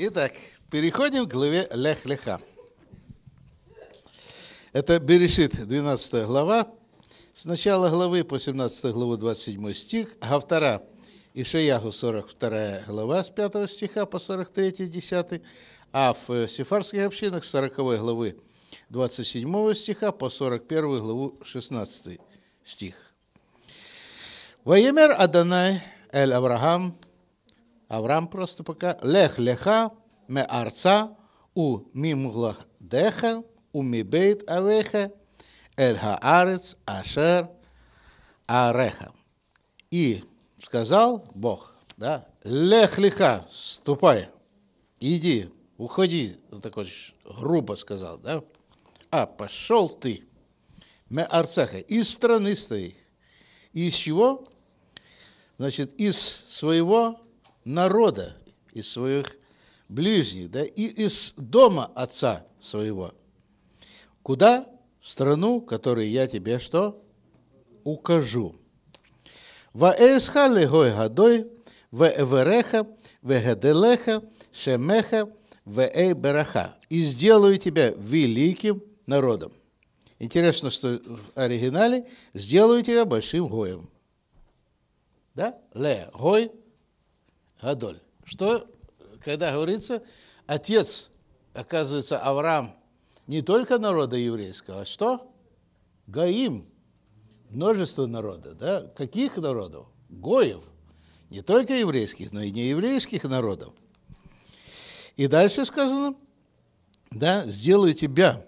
Итак, переходим к главе Лех Леха. Это Берешит, 12 глава, с начала главы по 17 главу 27 стих, Гавтара и Шаягу 42 глава с 5 стиха по 43 10, а в э, сефарских общинах с 40 главы 27 стиха по 41 главу 16 стих. Ваемер Аданай Эль Авраам Авраам просто пока лех леха ме арца у мимглах деха у мибейт авеха эль арец ашер ареха. И сказал Бог, да, лех леха, ступай, иди, уходи, он такой грубо сказал, да, а пошел ты, ме арцаха, из страны своих. И из чего? Значит, из своего народа, из своих ближних, да, и из дома отца своего. Куда? В страну, которую я тебе что? Укажу. Ваэсхале гой гадой, вэвереха, вэгеделеха, шемеха, вээй бераха. И сделаю тебя великим народом. Интересно, что в оригинале сделаю тебя большим гоем. Да? Ле, гой – Гадоль. Что, когда говорится, отец, оказывается, Авраам, не только народа еврейского, а что? Гаим. Множество народов, да? Каких народов? Гоев. Не только еврейских, но и нееврейских народов. И дальше сказано, да, сделаю тебя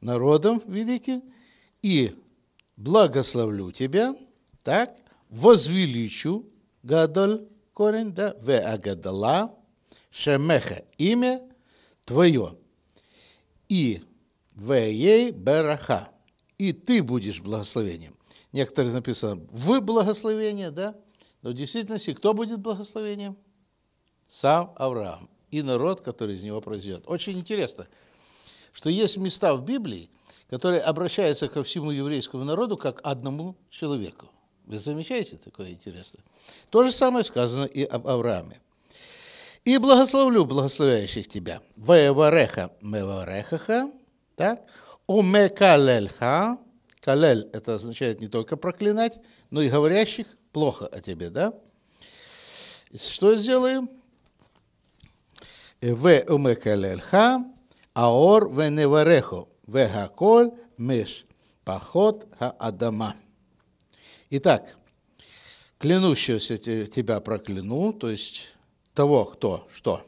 народом великим и благословлю тебя, так, возвеличу, гадоль, корень, да, в агадала, шемеха, имя твое, и в ей бараха, и ты будешь благословением. Некоторые написано вы благословение», да? Но в действительности кто будет благословением? Сам Авраам и народ, который из него произойдет. Очень интересно, что есть места в Библии, которые обращаются ко всему еврейскому народу как одному человеку. Вы замечаете такое интересное? То же самое сказано и об Аврааме. «И благословлю благословляющих тебя, ваевареха меварехаха, так, уме калельха, калель – это означает не только проклинать, но и говорящих плохо о тебе, да? Что сделаем? В уме калельха, аор веневарехо, вегаколь миш, пахот ха адама. Итак, клянущегося тебя прокляну, то есть того, кто что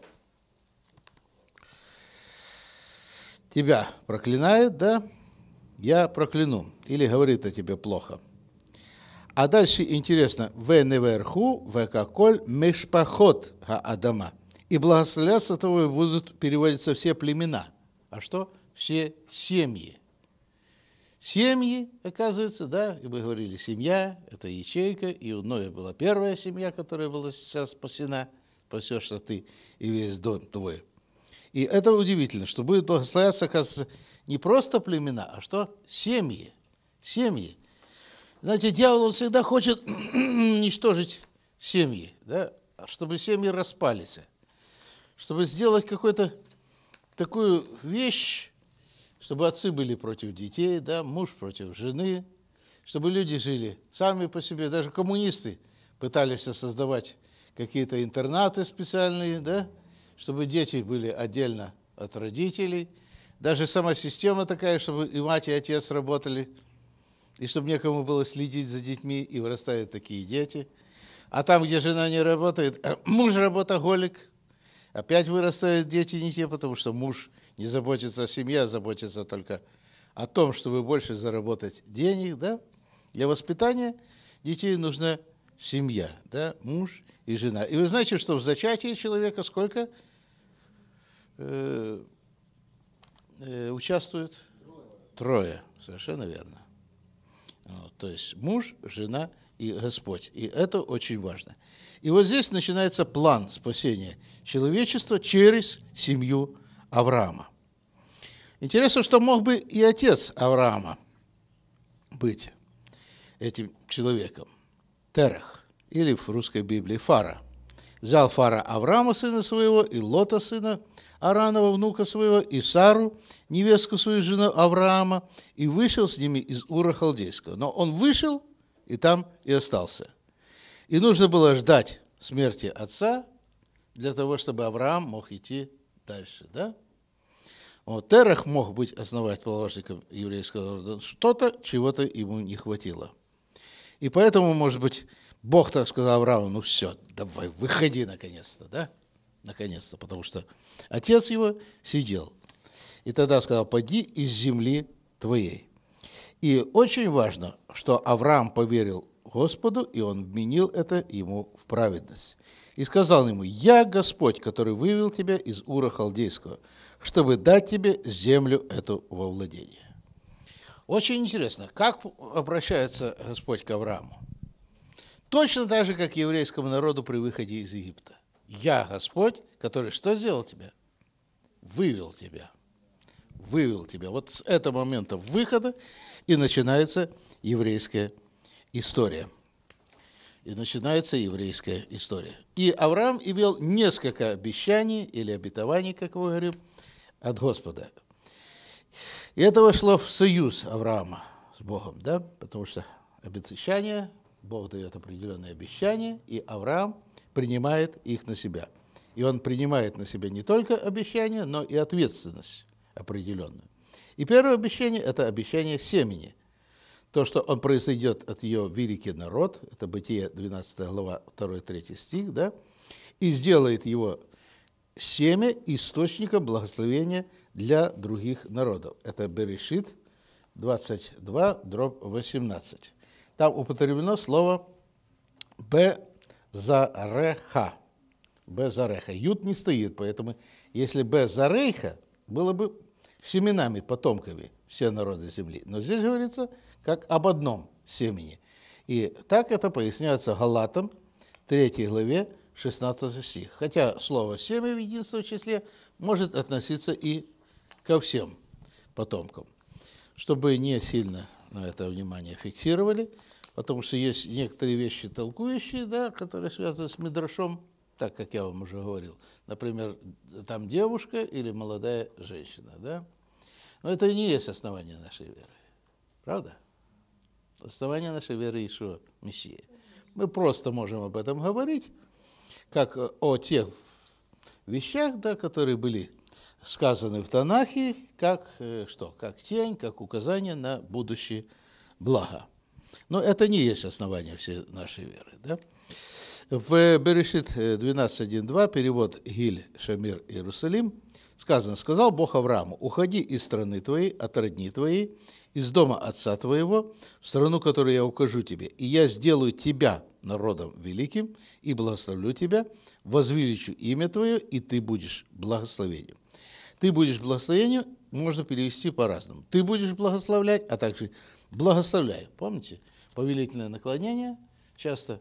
тебя проклинает, да, я прокляну, или говорит о тебе плохо. А дальше интересно, в неверху, в каколь мешпахот га адама. И благословятся тобой будут переводиться все племена. А что? Все семьи семьи, оказывается, да, и мы говорили, семья – это ячейка, и у Ноя была первая семья, которая была сейчас спасена, спасешься ты и весь дом твой. И это удивительно, что будет благословляться, оказывается, не просто племена, а что? Семьи. Семьи. Знаете, дьявол он всегда хочет уничтожить семьи, да, чтобы семьи распались, чтобы сделать какую-то такую вещь, чтобы отцы были против детей, да, муж против жены, чтобы люди жили сами по себе. Даже коммунисты пытались создавать какие-то интернаты специальные, да, чтобы дети были отдельно от родителей. Даже сама система такая, чтобы и мать, и отец работали, и чтобы некому было следить за детьми, и вырастают такие дети. А там, где жена не работает, а муж работоголик, опять вырастают дети не те, потому что муж – не заботится о семье, а заботится только о том, чтобы больше заработать денег, да? Для воспитания детей нужна семья, да, муж и жена. И вы знаете, что в зачатии человека сколько э, э, участвует? Трое, совершенно верно. Вот, то есть муж, жена и Господь. И это очень важно. И вот здесь начинается план спасения человечества через семью Авраама. Интересно, что мог бы и отец Авраама быть этим человеком. Терех или в русской Библии Фара. Взял Фара Авраама, сына своего, и Лота, сына Аранова, внука своего, и Сару, невестку свою, жену Авраама, и вышел с ними из Ура Халдейского. Но он вышел, и там и остался. И нужно было ждать смерти отца для того, чтобы Авраам мог идти дальше, да? Вот, Терах мог быть основать основоположником еврейского народа, что-то, чего-то ему не хватило. И поэтому, может быть, Бог так сказал Аврааму, ну все, давай, выходи наконец-то, да? Наконец-то, потому что отец его сидел. И тогда сказал, пойди из земли твоей. И очень важно, что Авраам поверил Господу, и он вменил это ему в праведность и сказал ему, «Я Господь, который вывел тебя из Ура Халдейского, чтобы дать тебе землю эту во владение». Очень интересно, как обращается Господь к Аврааму? Точно так же, как еврейскому народу при выходе из Египта. «Я Господь, который что сделал тебе? Вывел тебя» вывел тебя. Вот с этого момента выхода и начинается еврейская история и начинается еврейская история. И Авраам имел несколько обещаний или обетований, как мы говорим, от Господа. И это вошло в союз Авраама с Богом, да, потому что обещания, Бог дает определенные обещания, и Авраам принимает их на себя. И он принимает на себя не только обещания, но и ответственность определенную. И первое обещание – это обещание семени – то, что он произойдет от ее великий народ, это Бытие 12 глава 2-3 стих, да, и сделает его семя источником благословения для других народов. Это Берешит 22, дробь 18. Там употреблено слово «безареха». «Безареха». Ют не стоит, поэтому если «безарейха», было бы семенами, потомками все народы земли. Но здесь говорится – как об одном семени. И так это поясняется Галатам, 3 главе, 16 стих. Хотя слово «семя» в единственном числе может относиться и ко всем потомкам. Чтобы не сильно на это внимание фиксировали, потому что есть некоторые вещи толкующие, да, которые связаны с мидрашом, так как я вам уже говорил. Например, там девушка или молодая женщина. Да? Но это не есть основание нашей веры. Правда? Основание нашей веры Ишуа, Мессия. Мы просто можем об этом говорить, как о тех вещах, да, которые были сказаны в Танахе, как э, что, как тень, как указание на будущее благо. Но это не есть основание всей нашей веры. Да? В Берешит 12.1.2, э, перевод Гиль Шамир Иерусалим – сказано, сказал Бог Аврааму, уходи из страны твоей, от родни твоей, из дома отца твоего, в страну, которую я укажу тебе, и я сделаю тебя народом великим, и благословлю тебя, возвеличу имя твое, и ты будешь благословением. Ты будешь благословением, можно перевести по-разному. Ты будешь благословлять, а также благословляю. Помните? Повелительное наклонение часто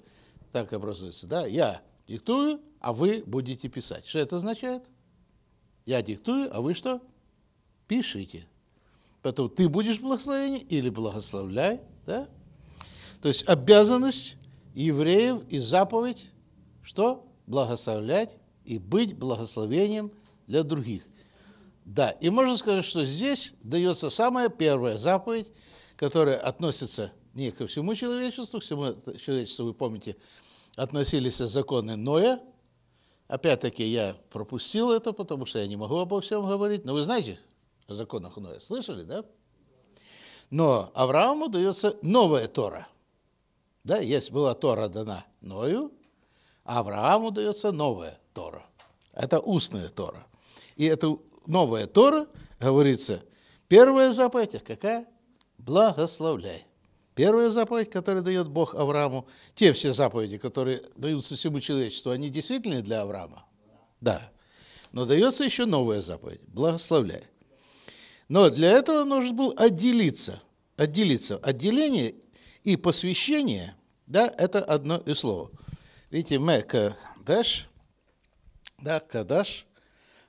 так образуется. Да? Я диктую, а вы будете писать. Что это означает? Я диктую, а вы что? Пишите. Поэтому ты будешь благословение или благословляй, да? То есть обязанность евреев и заповедь, что? Благословлять и быть благословением для других. Да, и можно сказать, что здесь дается самая первая заповедь, которая относится не ко всему человечеству, к всему человечеству, вы помните, относились законы Ноя – Опять-таки я пропустил это, потому что я не могу обо всем говорить. Но ну, вы знаете о законах Ноя, слышали, да? Но Аврааму дается новая Тора. Да, есть была Тора дана Ною, а Аврааму дается новая Тора. Это устная Тора. И эта новая Тора, говорится, первая заповедь а какая? Благословляй. Первая заповедь, которую дает Бог Аврааму, те все заповеди, которые даются всему человечеству, они действительно для Авраама? Да. Но дается еще новая заповедь – благословляй. Но для этого нужен был отделиться. Отделиться. Отделение и посвящение, да, это одно и слово. Видите, «мэ-кадаш», да, «кадаш»,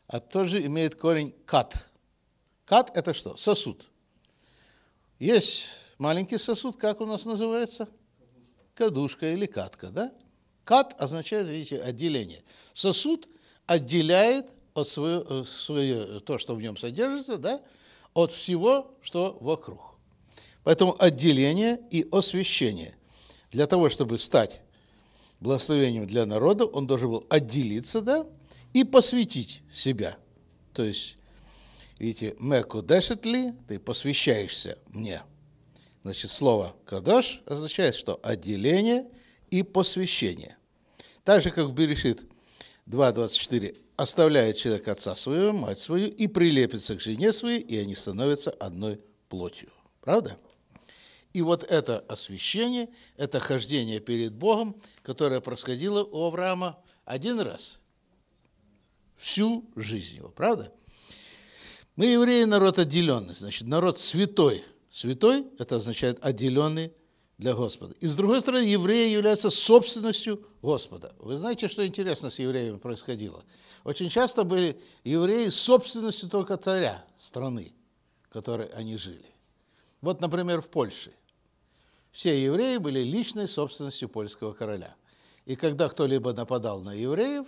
а тоже имеет корень «кат». «Кат» – это что? Сосуд. Есть Маленький сосуд, как у нас называется? Кадушка или катка, да? Кат означает, видите, отделение. Сосуд отделяет от свое, э, свое, э, то, что в нем содержится, да, от всего, что вокруг. Поэтому отделение и освящение. Для того, чтобы стать благословением для народа, он должен был отделиться, да, и посвятить себя. То есть, видите, «Мэку дэшет ли?» – «Ты посвящаешься мне». Значит, слово «кадош» означает, что отделение и посвящение. Так же, как в Берешит 2.24 «оставляет человек отца своего, мать свою, и прилепится к жене своей, и они становятся одной плотью». Правда? И вот это освящение, это хождение перед Богом, которое происходило у Авраама один раз. Всю жизнь его, правда? Мы, евреи, народ отделенный, значит, народ святой – Святой – это означает отделенный для Господа. И с другой стороны, евреи являются собственностью Господа. Вы знаете, что интересно с евреями происходило? Очень часто были евреи собственностью только царя страны, в которой они жили. Вот, например, в Польше. Все евреи были личной собственностью польского короля. И когда кто-либо нападал на евреев,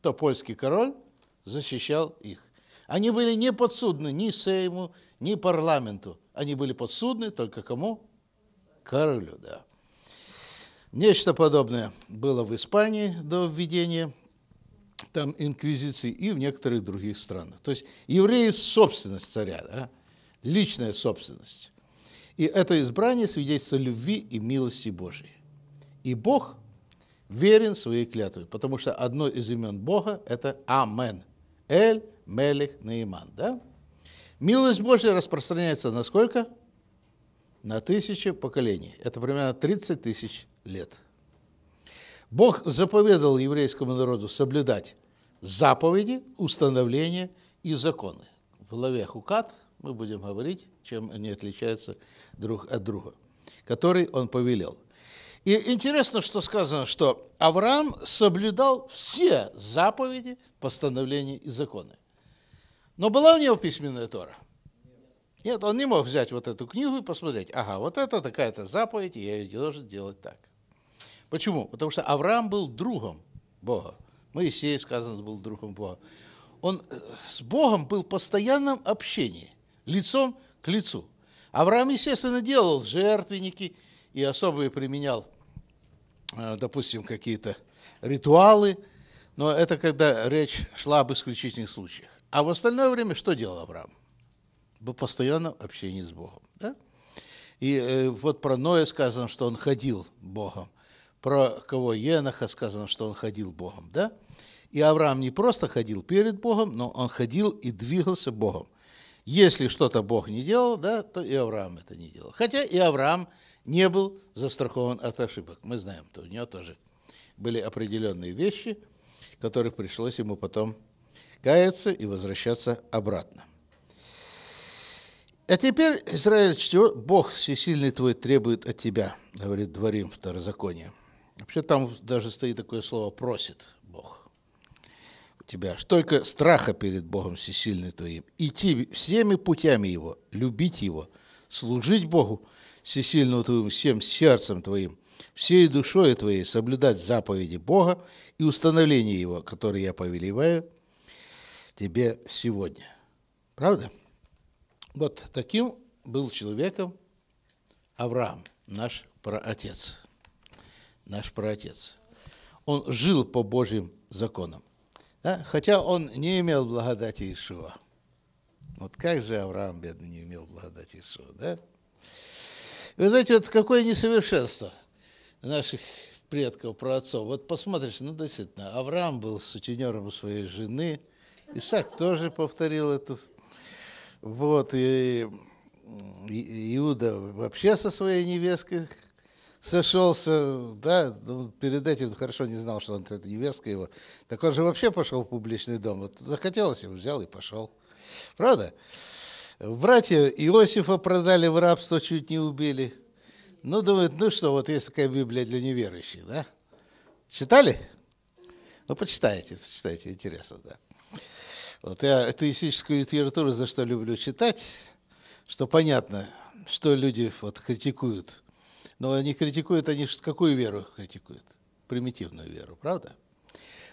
то польский король защищал их. Они были не подсудны ни Сейму, ни парламенту. Они были подсудны только кому? Королю, да. Нечто подобное было в Испании до введения там инквизиции и в некоторых других странах. То есть евреи – собственность царя, да? личная собственность. И это избрание свидетельство любви и милости Божией. И Бог верен своей клятве, потому что одно из имен Бога – это Амен, Эль, Мелех, Наиман. Да? Милость Божья распространяется на сколько? На тысячи поколений. Это примерно 30 тысяч лет. Бог заповедал еврейскому народу соблюдать заповеди, установления и законы. В главе Хукат мы будем говорить, чем они отличаются друг от друга, который он повелел. И интересно, что сказано, что Авраам соблюдал все заповеди, постановления и законы. Но была у него письменная Тора? Нет, он не мог взять вот эту книгу и посмотреть, ага, вот это такая-то заповедь, и я ее должен делать так. Почему? Потому что Авраам был другом Бога. Моисей, сказано, был другом Бога. Он э, с Богом был в постоянном общении, лицом к лицу. Авраам, естественно, делал жертвенники и особые применял, э, допустим, какие-то ритуалы, но это когда речь шла об исключительных случаях. А в остальное время что делал Авраам? Был постоянно в общении с Богом. Да? И э, вот про Ноя сказано, что он ходил Богом. Про кого Еноха сказано, что он ходил Богом. Да? И Авраам не просто ходил перед Богом, но он ходил и двигался Богом. Если что-то Бог не делал, да, то и Авраам это не делал. Хотя и Авраам не был застрахован от ошибок. Мы знаем, что у него тоже были определенные вещи, которых пришлось ему потом каяться и возвращаться обратно. А теперь, Израиль, что Бог всесильный твой требует от тебя, говорит Дворим второзаконие. Вообще там даже стоит такое слово «просит Бог» у тебя. Только страха перед Богом всесильный твоим. Идти всеми путями Его, любить Его, служить Богу всесильному твоему всем сердцем твоим, всей душой твоей соблюдать заповеди Бога и установление Его, которые я повелеваю – тебе сегодня. Правда? Вот таким был человеком Авраам, наш праотец. Наш праотец. Он жил по Божьим законам. Да? Хотя он не имел благодати Иешуа. Вот как же Авраам, бедный, не имел благодати Иешуа, да? Вы знаете, вот какое несовершенство наших предков, праотцов. Вот посмотришь, ну, действительно, Авраам был сутенером своей жены – Исаак тоже повторил эту. Вот, и Иуда вообще со своей невесткой сошелся, да, ну, перед этим хорошо не знал, что он это невестка его. Так он же вообще пошел в публичный дом. Вот захотелось его, взял и пошел. Правда? Братья Иосифа продали в рабство, чуть не убили. Ну, думают, ну что, вот есть такая Библия для неверующих, да? Читали? Ну, почитайте, почитайте, интересно, да. Вот я атеистическую литературу за что люблю читать, что понятно, что люди вот критикуют. Но они критикуют, они какую веру критикуют? Примитивную веру, правда?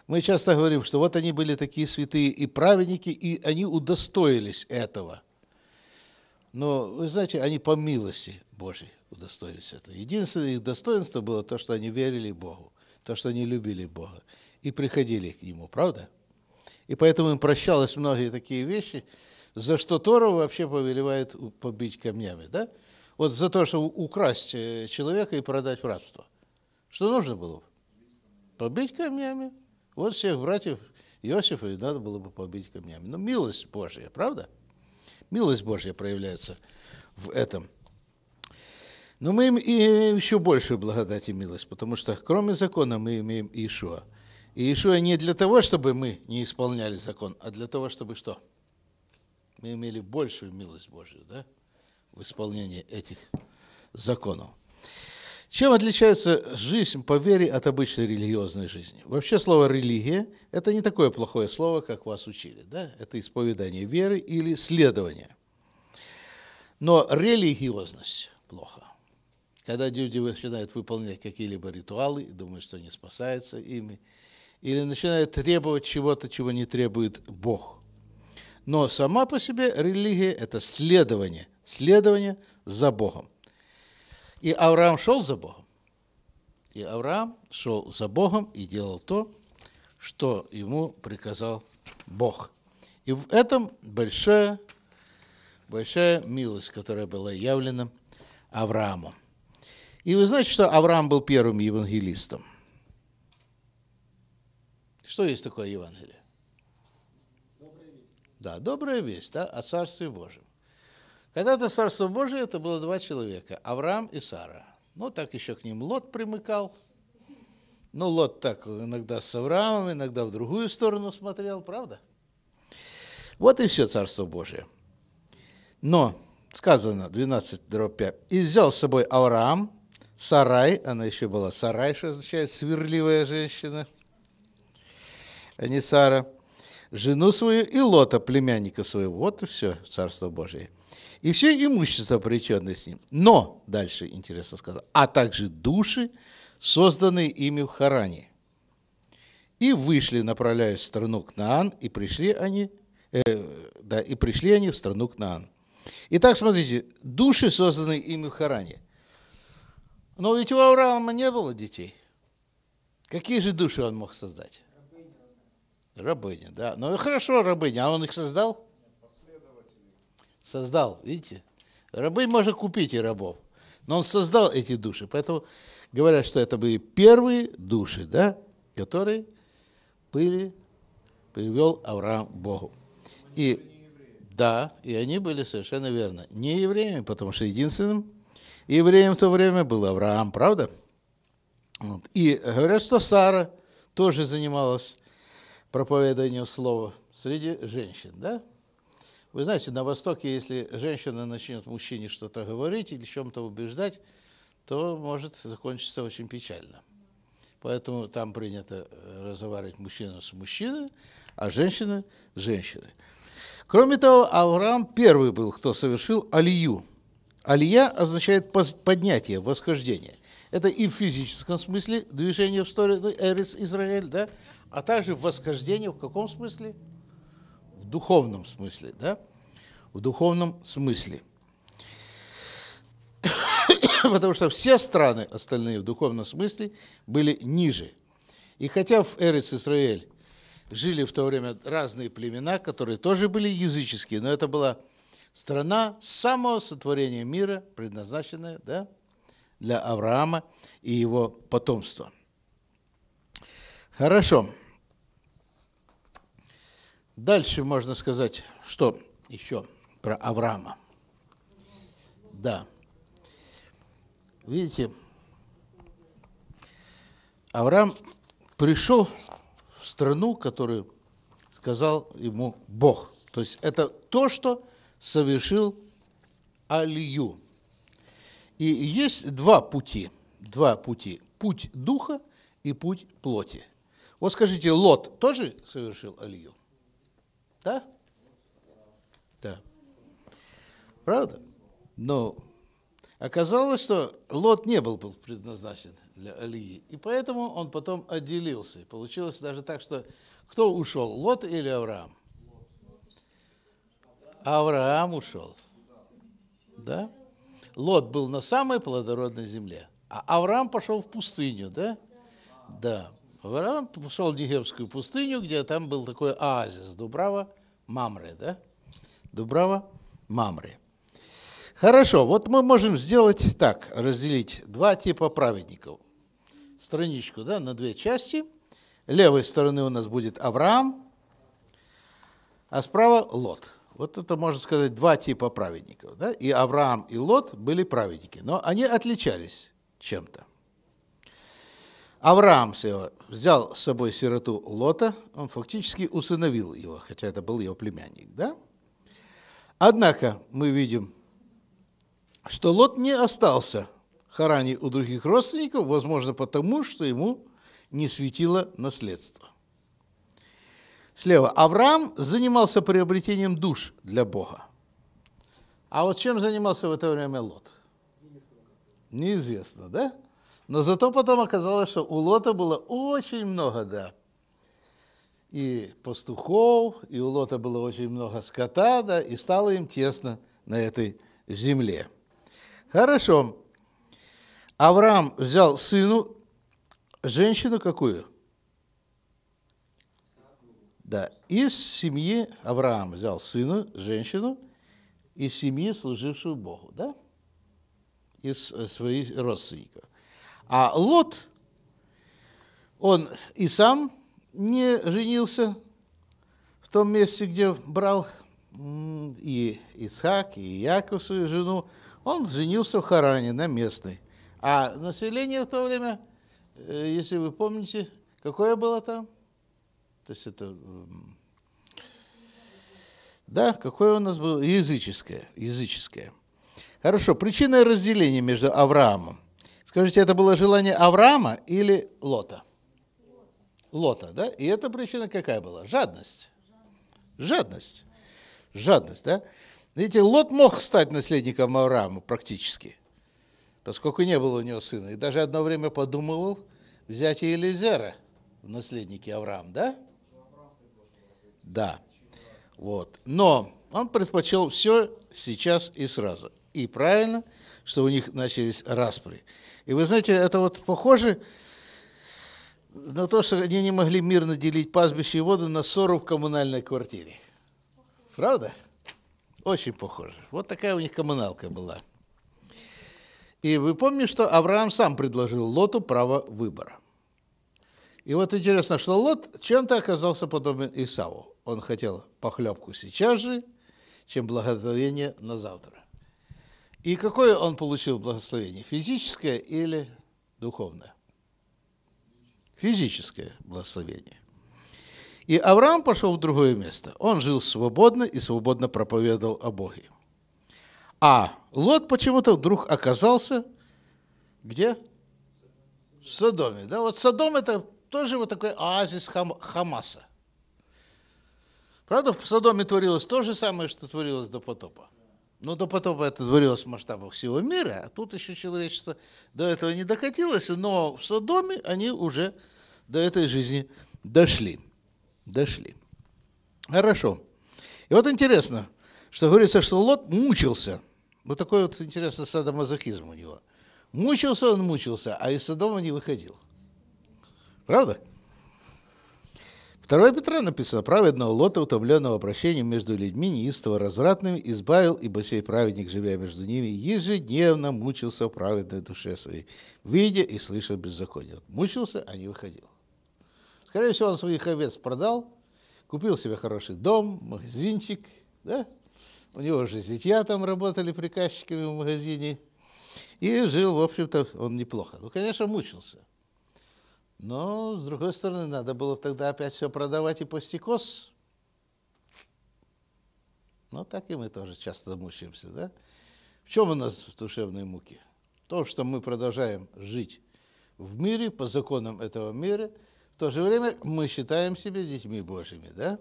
Мы часто говорим, что вот они были такие святые и праведники, и они удостоились этого. Но, вы знаете, они по милости Божьей удостоились этого. Единственное их достоинство было то, что они верили Богу, то, что они любили Бога и приходили к Нему, правда? И поэтому им прощалось многие такие вещи, за что Тора вообще повелевает побить камнями. Да? Вот за то, что украсть э, человека и продать в Что нужно было? Побить камнями. Вот всех братьев Иосифа и надо было бы побить камнями. Но милость Божья, правда? Милость Божья проявляется в этом. Но мы имеем еще большую благодать и милость, потому что кроме закона мы имеем Иешуа – и Ишуа не для того, чтобы мы не исполняли закон, а для того, чтобы что? Мы имели большую милость Божью да? в исполнении этих законов. Чем отличается жизнь по вере от обычной религиозной жизни? Вообще слово «религия» – это не такое плохое слово, как вас учили. Да? Это исповедание веры или следование. Но религиозность плохо. Когда люди начинают выполнять какие-либо ритуалы, думают, что они спасаются ими – или начинает требовать чего-то, чего не требует Бог. Но сама по себе религия – это следование, следование за Богом. И Авраам шел за Богом. И Авраам шел за Богом и делал то, что ему приказал Бог. И в этом большая, большая милость, которая была явлена Аврааму. И вы знаете, что Авраам был первым евангелистом – что есть такое Евангелие? Да, добрая весть да, о Царстве Божьем. Когда-то Царство Божие это было два человека, Авраам и Сара. Ну, так еще к ним Лот примыкал. Ну, Лот так иногда с Авраамом, иногда в другую сторону смотрел, правда? Вот и все Царство Божие. Но, сказано, 12 дробь 5, и взял с собой Авраам, Сарай, она еще была Сарай, что означает сверливая женщина – а не Сара, жену свою и Лота, племянника своего. Вот и все, Царство Божие. И все имущество, причетное с ним. Но, дальше интересно сказал: а также души, созданные ими в Харане. И вышли, направляясь в страну Кнаан, и пришли они, э, да, и пришли они в страну Кнаан. Итак, смотрите, души, созданные ими в Харане. Но ведь у Авраама не было детей. Какие же души он мог создать? Рабыня, да. Ну хорошо, рабыня. А он их создал? Создал, видите? Рабынь можно купить и рабов. Но он создал эти души. Поэтому говорят, что это были первые души, да, которые были, привел Авраам к Богу. И да, и они были совершенно верно. Не евреями, потому что единственным евреем в то время был Авраам, правда? Вот. И говорят, что Сара тоже занималась проповеданию слова среди женщин, да? Вы знаете, на Востоке, если женщина начнет мужчине что-то говорить или чем-то убеждать, то может закончиться очень печально. Поэтому там принято э, разговаривать мужчина с мужчиной, а женщина с женщиной. Кроме того, Авраам первый был, кто совершил алию. Алия означает поднятие, восхождение. Это и в физическом смысле движение в сторону Эрис Израиль, да? а также в восхождении в каком смысле? В духовном смысле, да? В духовном смысле. Потому что все страны остальные в духовном смысле были ниже. И хотя в Эрец Израиль жили в то время разные племена, которые тоже были языческие, но это была страна самого сотворения мира, предназначенная да, для Авраама и его потомства. Хорошо. Дальше можно сказать, что еще про Авраама. Да. Видите, Авраам пришел в страну, которую сказал ему Бог. То есть это то, что совершил Алию. И есть два пути, два пути. Путь духа и путь плоти – вот скажите, Лот тоже совершил Алию? Да? Да. Правда? Но оказалось, что Лот не был предназначен для Алии, и поэтому он потом отделился. Получилось даже так, что кто ушел, Лот или Авраам? Авраам ушел. Да? Лот был на самой плодородной земле, а Авраам пошел в пустыню, да? Да. Авраам пошел в Негевскую пустыню, где там был такой оазис Дубрава, Мамры, да? Дубрава, Мамры. Хорошо, вот мы можем сделать так, разделить два типа праведников. Страничку, да, на две части. Левой стороны у нас будет Авраам, а справа Лот. Вот это, можно сказать, два типа праведников. Да? И Авраам, и Лот были праведники, но они отличались чем-то. Авраам взял с собой сироту Лота, он фактически усыновил его, хотя это был его племянник, да? Однако мы видим, что Лот не остался Харани у других родственников, возможно, потому, что ему не светило наследство. Слева. Авраам занимался приобретением душ для Бога. А вот чем занимался в это время Лот? Неизвестно, да? Но зато потом оказалось, что у Лота было очень много, да, и пастухов, и у Лота было очень много скота, да, и стало им тесно на этой земле. Хорошо. Авраам взял сыну женщину какую? Да, из семьи Авраам взял сыну, женщину, из семьи, служившую Богу, да? Из э, своих родственников. А Лот, он и сам не женился в том месте, где брал и Исаак, и Яков свою жену. Он женился в Харане, на местной. А население в то время, э, если вы помните, какое было там? То есть это... Да, какое у нас было? Языческое. Языческое. Хорошо, причина разделения между Авраамом Скажите, это было желание Авраама или Лота? Лота, да? И эта причина какая была? Жадность. Жадность. Жадность, да? Видите, Лот мог стать наследником Авраама практически, поскольку не было у него сына. И даже одно время подумывал взять Елизера в наследники Авраама, да? Да. Вот. Но он предпочел все сейчас и сразу. И правильно, что у них начались распри. И вы знаете, это вот похоже на то, что они не могли мирно делить пастбище и воду на ссору в коммунальной квартире. Правда? Очень похоже. Вот такая у них коммуналка была. И вы помните, что Авраам сам предложил Лоту право выбора. И вот интересно, что Лот чем-то оказался подобен Исаву. Он хотел похлебку сейчас же, чем благословение на завтра. И какое он получил благословение? Физическое или духовное? Физическое благословение. И Авраам пошел в другое место. Он жил свободно и свободно проповедовал о Боге. А Лот почему-то вдруг оказался где? В Содоме. Да, вот Содом это тоже вот такой оазис Хам Хамаса. Правда, в Содоме творилось то же самое, что творилось до потопа. Но ну, до потопа это творилось в масштабах всего мира, а тут еще человечество до этого не докатилось, но в Содоме они уже до этой жизни дошли. Дошли. Хорошо. И вот интересно, что говорится, что Лот мучился. Вот такой вот интересный садомазохизм у него. Мучился он, мучился, а из Содома не выходил. Правда? 2 Петра написано, праведного Лота, утомленного обращением между людьми, неистово развратным, избавил, ибо сей праведник, живя между ними, ежедневно мучился в праведной душе своей, видя и слыша беззаконие. Мучился, а не выходил. Скорее всего, он своих овец продал, купил себе хороший дом, магазинчик, да? У него же зятья там работали приказчиками в магазине. И жил, в общем-то, он неплохо. Ну, конечно, мучился. Но, с другой стороны, надо было тогда опять все продавать и постекос. Но так и мы тоже часто мучаемся, да? В чем у нас душевные муки? То, что мы продолжаем жить в мире, по законам этого мира, в то же время мы считаем себя детьми Божьими, да?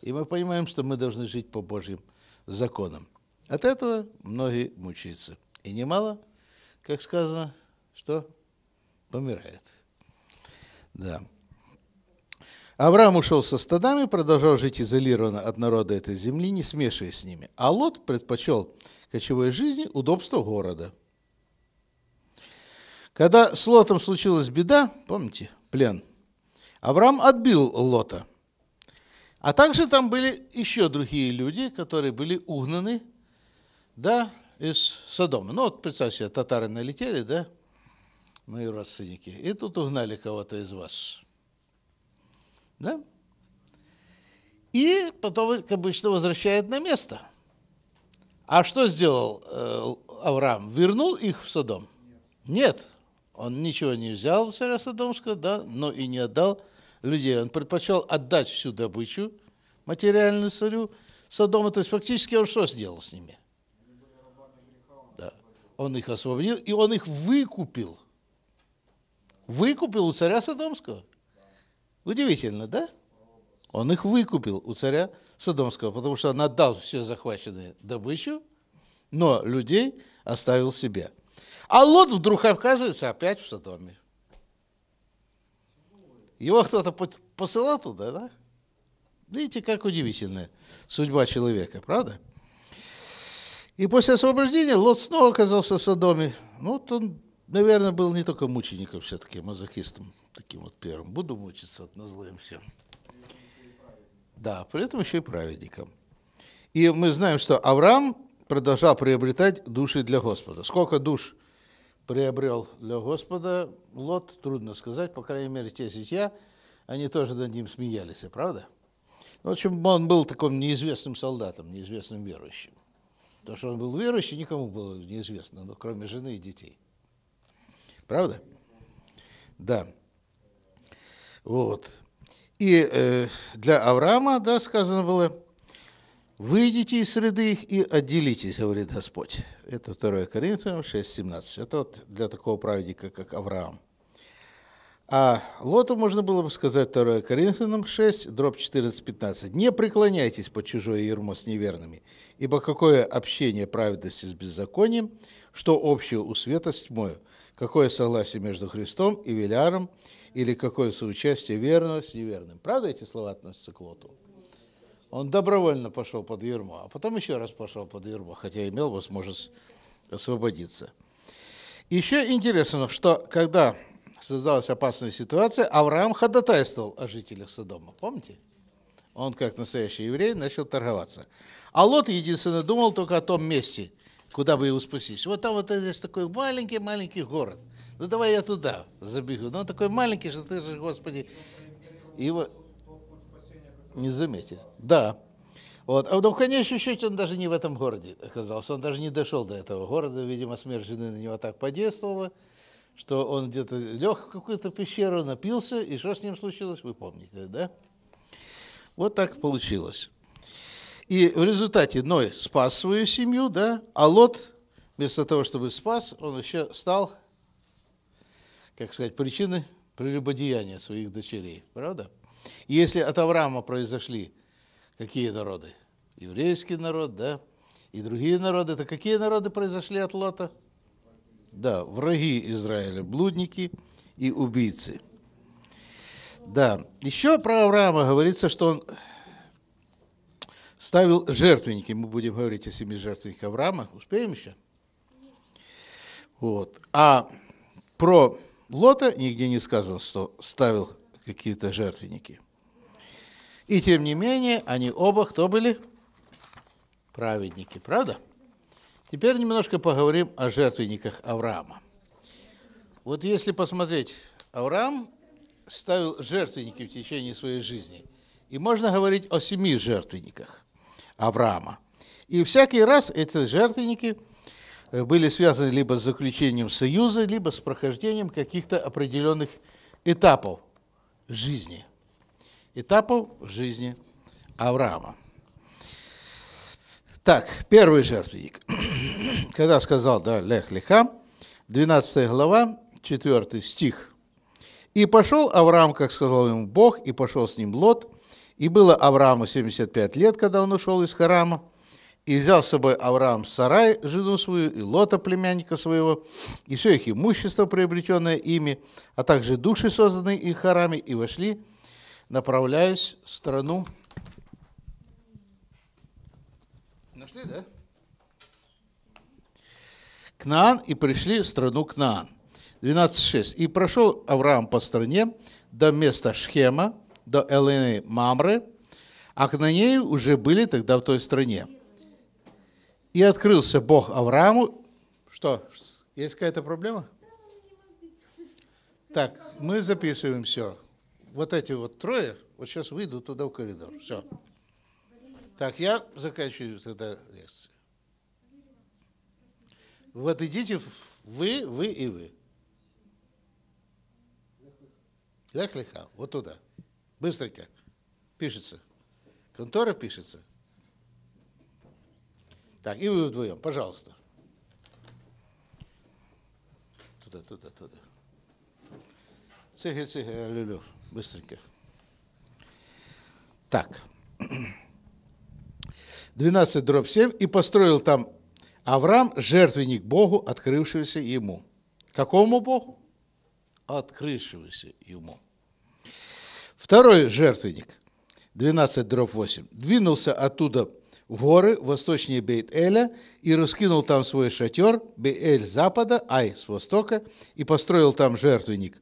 И мы понимаем, что мы должны жить по Божьим законам. От этого многие мучаются. И немало, как сказано, что помирает. Да. Авраам ушел со стадами, продолжал жить изолированно от народа этой земли, не смешиваясь с ними. А Лот предпочел кочевой жизни удобство города. Когда с Лотом случилась беда, помните, плен, Авраам отбил Лота. А также там были еще другие люди, которые были угнаны да, из Содома. Ну вот представьте себе, татары налетели, да, мои родственники, и тут угнали кого-то из вас. Да? И потом, как обычно, возвращает на место. А что сделал э, Авраам? Вернул их в Содом? Нет. Нет. Он ничего не взял у царя Содомского, да, но и не отдал людей. Он предпочел отдать всю добычу материальную царю Содома. То есть фактически он что сделал с ними? Да. Он их освободил, и он их выкупил – Выкупил у царя Содомского. Удивительно, да? Он их выкупил у царя Содомского, потому что он отдал все захваченные добычу, но людей оставил себе. А Лот вдруг оказывается опять в Содоме. Его кто-то посылал туда, да? Видите, как удивительная судьба человека, правда? И после освобождения Лот снова оказался в Содоме. Ну, вот он наверное, был не только мучеником все-таки, а мазохистом таким вот первым. Буду мучиться от назлым всем. Да, при этом еще и праведником. И мы знаем, что Авраам продолжал приобретать души для Господа. Сколько душ приобрел для Господа Лот, трудно сказать, по крайней мере, те зятья, они тоже над ним смеялись, правда? Ну, в общем, он был таким неизвестным солдатом, неизвестным верующим. То, что он был верующий, никому было неизвестно, ну, кроме жены и детей. Правда? Да. Вот. И э, для Авраама, да, сказано было, «Выйдите из среды их и отделитесь, говорит Господь». Это 2 Коринфянам 6,17. Это вот для такого праведника, как Авраам. А Лоту можно было бы сказать 2 Коринфянам 6, дробь 14, 15. «Не преклоняйтесь под чужое ермо с неверными, ибо какое общение праведности с беззаконием, что общее у света с тьмою, какое согласие между Христом и Веляром, или какое соучастие верного с неверным. Правда эти слова относятся к Лоту? Он добровольно пошел под ермо, а потом еще раз пошел под ермо, хотя имел возможность освободиться. Еще интересно, что когда создалась опасная ситуация, Авраам ходатайствовал о жителях Содома. Помните? Он, как настоящий еврей, начал торговаться. А Лот единственно думал только о том месте – куда бы его спастись. Вот там вот э, здесь такой маленький-маленький город. Ну давай я туда забегу. Но ну, он такой маленький, что ты же, Господи, его не заметил. Да. Вот. А в конечном счете он даже не в этом городе оказался. Он даже не дошел до этого города. Видимо, смерть жены на него так подействовала, что он где-то лег в какую-то пещеру, напился, и что с ним случилось, вы помните, да? Вот так получилось. И в результате Ной спас свою семью, да, а Лот, вместо того, чтобы спас, он еще стал, как сказать, причиной прелюбодеяния своих дочерей, правда? И если от Авраама произошли какие народы? Еврейский народ, да, и другие народы, то какие народы произошли от Лота? Да, враги Израиля, блудники и убийцы. Да, еще про Авраама говорится, что он ставил жертвенники. Мы будем говорить о семи жертвенниках Авраама. Успеем еще? Вот. А про Лота нигде не сказано, что ставил какие-то жертвенники. И тем не менее, они оба кто были? Праведники, правда? Теперь немножко поговорим о жертвенниках Авраама. Вот если посмотреть, Авраам ставил жертвенники в течение своей жизни. И можно говорить о семи жертвенниках. Авраама. И всякий раз эти жертвенники э, были связаны либо с заключением союза, либо с прохождением каких-то определенных этапов жизни. Этапов жизни Авраама. Так, первый жертвенник. Когда сказал, да, Лех Леха, 12 глава, 4 стих. «И пошел Авраам, как сказал ему Бог, и пошел с ним Лот, и было Аврааму 75 лет, когда он ушел из Харама, и взял с собой Авраам сарай, жену свою, и Лота, племянника своего, и все их имущество, приобретенное ими, а также души, созданные их Харами, и вошли, направляясь в страну. Нашли, да? Кнаан, и пришли в страну Кнаан. 12.6. «И прошел Авраам по стране до места Шхема, до Элены Мамры, а Кнанеи уже были тогда в той стране. И открылся Бог Аврааму. Что, есть какая-то проблема? Так, мы записываем все. Вот эти вот трое, вот сейчас выйду туда в коридор. Все. Так, я заканчиваю тогда лекцию. Вот идите вы, вы и вы. Лех леха, вот туда. Быстренько. Пишется. Контора пишется. Так, и вы вдвоем, пожалуйста. Туда, туда, туда. Цыги, цыги, алюлю. Быстренько. Так. 12 дробь 7. И построил там Авраам жертвенник Богу, открывшегося ему. Какому Богу? Открывшегося ему. Второй жертвенник, 12 дробь 8, двинулся оттуда в горы восточнее Бейт-Эля и раскинул там свой шатер, Бейт-Эль запада, Ай с востока, и построил там жертвенник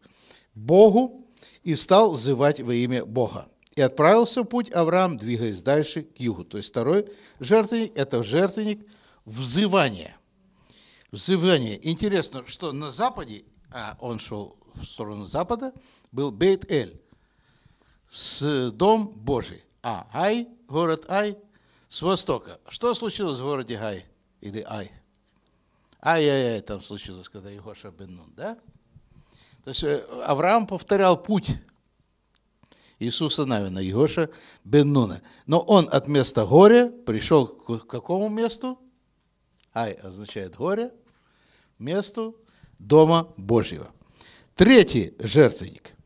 Богу и стал зывать во имя Бога. И отправился в путь Авраам, двигаясь дальше к югу. То есть второй жертвенник – это жертвенник взывания. Взывание. Интересно, что на западе, а он шел в сторону запада, был Бейт-Эль с дом Божий. А Ай, город Ай, с востока. Что случилось в городе Ай или Ай? Ай-яй-яй там случилось, когда Егоша Беннун, да? То есть э, Авраам повторял путь Иисуса Навина, Егоша Беннуна. Но он от места горя пришел к какому месту? Ай означает горе, месту Дома Божьего. Третий жертвенник –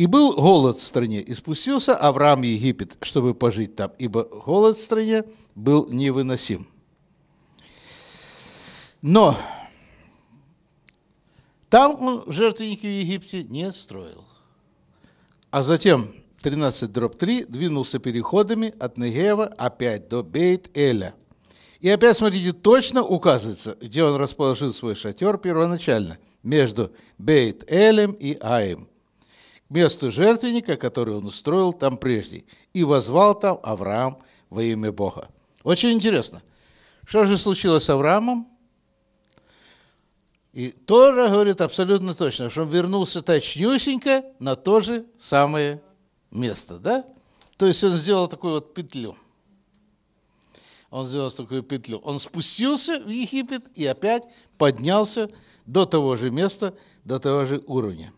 и был голод в стране, и спустился Авраам в Египет, чтобы пожить там, ибо голод в стране был невыносим. Но там он жертвенники в Египте не строил. А затем 13 дробь 3 двинулся переходами от Негева опять до Бейт-Эля. И опять, смотрите, точно указывается, где он расположил свой шатер первоначально, между Бейт-Элем и Аем место жертвенника, который он устроил там прежде, и возвал там Авраам во имя Бога. Очень интересно. Что же случилось с Авраамом? И Тора говорит абсолютно точно, что он вернулся точнюсенько на то же самое место, да? То есть он сделал такую вот петлю. Он сделал такую петлю. Он спустился в Египет и опять поднялся до того же места, до того же уровня.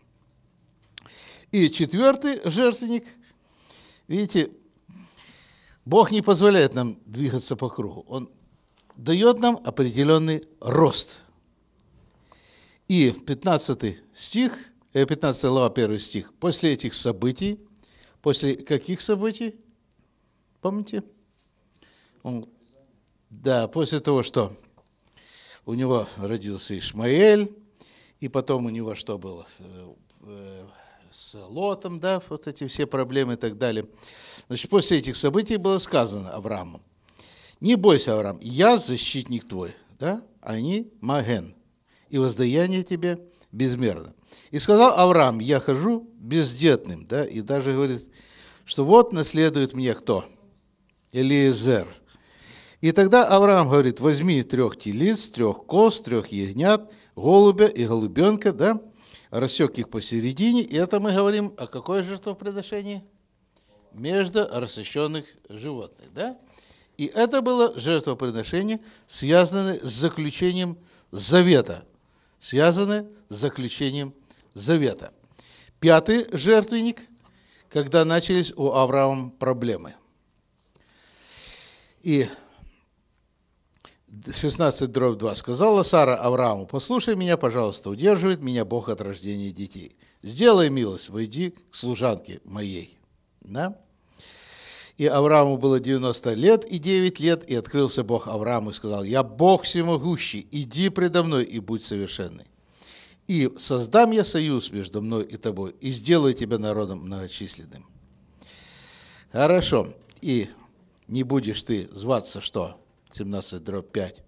И четвертый жертвенник, видите, Бог не позволяет нам двигаться по кругу. Он дает нам определенный рост. И 15 стих, 15 э, глава, 1 стих. После этих событий, после каких событий? Помните? Он, да, после того, что у него родился Ишмаэль, и потом у него что было? Э, э, с Лотом, да, вот эти все проблемы и так далее. Значит, после этих событий было сказано Аврааму, не бойся, Авраам, я защитник твой, да, они маген, и воздаяние тебе безмерно. И сказал Авраам, я хожу бездетным, да, и даже говорит, что вот наследует мне кто? Элиезер. И тогда Авраам говорит, возьми трех телец, трех коз, трех ягнят, голубя и голубенка, да, рассек их посередине, и это мы говорим о какое жертвоприношение? Между рассещенных животных, да? И это было жертвоприношение, связанное с заключением завета, связанное с заключением завета. Пятый жертвенник, когда начались у Авраама проблемы. И 16 дробь 2. Сказала Сара Аврааму, послушай меня, пожалуйста, удерживает меня Бог от рождения детей. Сделай милость, войди к служанке моей. Да? И Аврааму было 90 лет и 9 лет, и открылся Бог Аврааму и сказал, «Я Бог всемогущий, иди предо мной и будь совершенный. И создам я союз между мной и тобой, и сделаю тебя народом многочисленным». Хорошо. И не будешь ты зваться что? 17 дробь 5.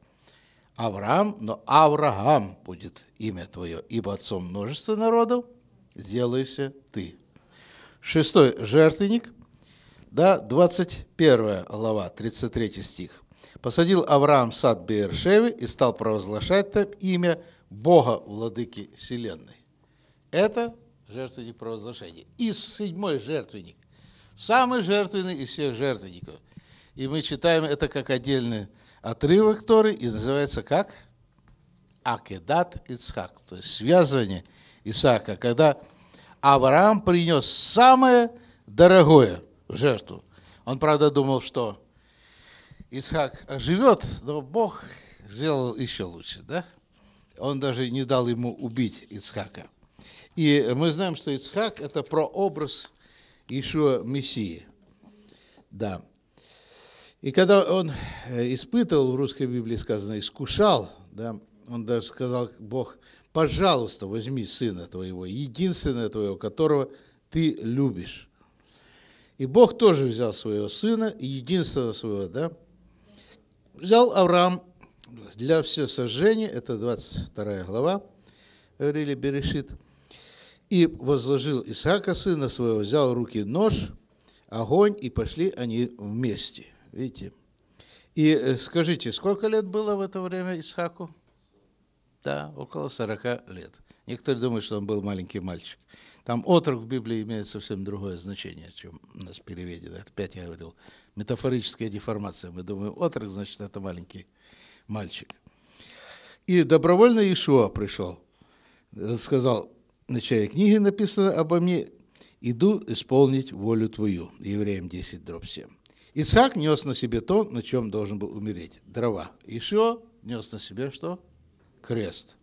Авраам, но Авраам будет имя твое, ибо отцом множества народов сделаешься ты. Шестой жертвенник, да, 21 глава, 33 стих. Посадил Авраам сад Беершевы и стал провозглашать там имя Бога, владыки вселенной. Это жертвенник провозглашения. И седьмой жертвенник. Самый жертвенный из всех жертвенников. И мы читаем это как отдельный отрывок Торы, и называется как? Акедат Ицхак, то есть связывание Исаака, когда Авраам принес самое дорогое в жертву. Он, правда, думал, что Исхак живет, но Бог сделал еще лучше, да? Он даже не дал ему убить Ицхака. И мы знаем, что Ицхак – это прообраз Ишуа Мессии. Да. И когда он э, испытывал, в русской Библии сказано, искушал, да, он даже сказал, Бог, пожалуйста, возьми сына твоего, единственного твоего, которого ты любишь. И Бог тоже взял своего сына, единственного своего, да, взял Авраам для всесожжения, это 22 глава, говорили Берешит, и возложил Исаака, сына своего, взял в руки нож, огонь, и пошли они вместе. Видите? И э, скажите, сколько лет было в это время Исхаку? Да, около 40 лет. Некоторые думают, что он был маленький мальчик. Там отрок в Библии имеет совсем другое значение, чем у нас переведено. Опять я говорил, метафорическая деформация. Мы думаем, отрок, значит, это маленький мальчик. И добровольно Иешуа пришел. Э, сказал, в начале книги написано обо мне, иду исполнить волю твою. Евреям 10, дробь 7. Исаак нес на себе то, на чем должен был умереть – дрова. Еще нес на себе что? Крест.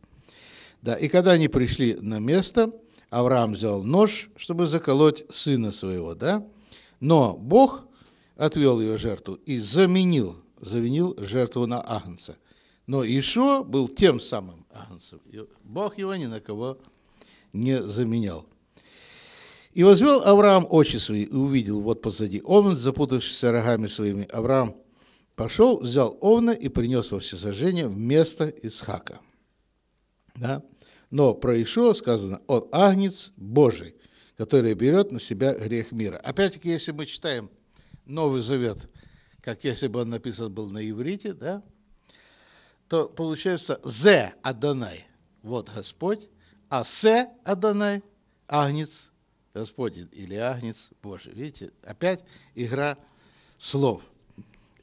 Да, и когда они пришли на место, Авраам взял нож, чтобы заколоть сына своего, да? Но Бог отвел ее жертву и заменил, заменил жертву на агнца. Но Ишо был тем самым агнцем. Бог его ни на кого не заменял. И возвел Авраам очи свои и увидел, вот позади овна, запутавшийся рогами своими. Авраам пошел, взял Овна и принес во всесожжение вместо Исхака. Да? Но про Ишуа сказано, он агнец Божий, который берет на себя грех мира. Опять-таки, если мы читаем Новый Завет, как если бы он написан был на иврите, да, то получается «Зе Адонай» – вот Господь, а «Се Адонай» – агнец Господин или Агнец Божий. Видите, опять игра слов.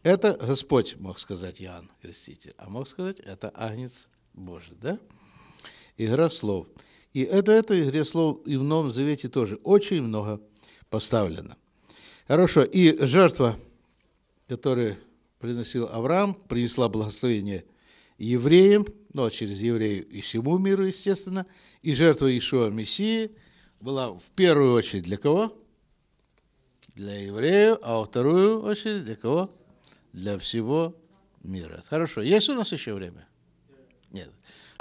Это Господь мог сказать Иоанн Креститель, а мог сказать это Агнец Божий, да? Игра слов. И это этой игре слов и в Новом Завете тоже очень много поставлено. Хорошо, и жертва, которую приносил Авраам, принесла благословение евреям, но ну, а через евреев и всему миру, естественно, и жертва Ишуа Мессии – была в первую очередь для кого? Для евреев, а во вторую очередь для кого? Для всего мира. Хорошо. Есть у нас еще время? Нет.